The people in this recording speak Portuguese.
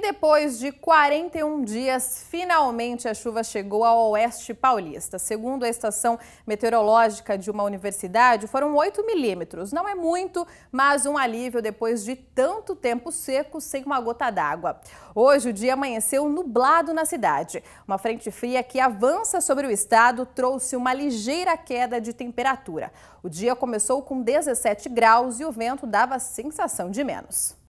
E depois de 41 dias, finalmente a chuva chegou ao oeste paulista. Segundo a estação meteorológica de uma universidade, foram 8 milímetros. Não é muito, mas um alívio depois de tanto tempo seco sem uma gota d'água. Hoje o dia amanheceu nublado na cidade. Uma frente fria que avança sobre o estado trouxe uma ligeira queda de temperatura. O dia começou com 17 graus e o vento dava sensação de menos.